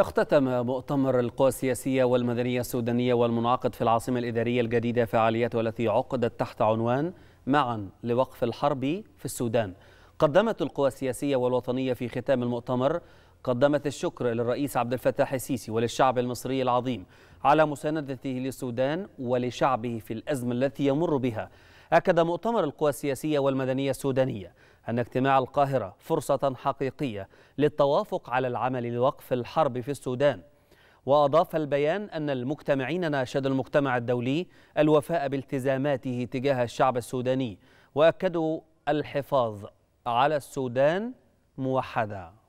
اختتم مؤتمر القوى السياسية والمدنية السودانية والمنعقد في العاصمة الإدارية الجديدة فعالياته التي عقدت تحت عنوان معا لوقف الحرب في السودان قدمت القوى السياسية والوطنية في ختام المؤتمر قدمت الشكر للرئيس عبد الفتاح السيسي وللشعب المصري العظيم على مساندته للسودان ولشعبه في الأزمة التي يمر بها أكد مؤتمر القوى السياسية والمدنية السودانية أن اجتماع القاهرة فرصة حقيقية للتوافق على العمل لوقف الحرب في السودان وأضاف البيان أن المجتمعين ناشدوا المجتمع الدولي الوفاء بالتزاماته تجاه الشعب السوداني وأكدوا الحفاظ على السودان موحدة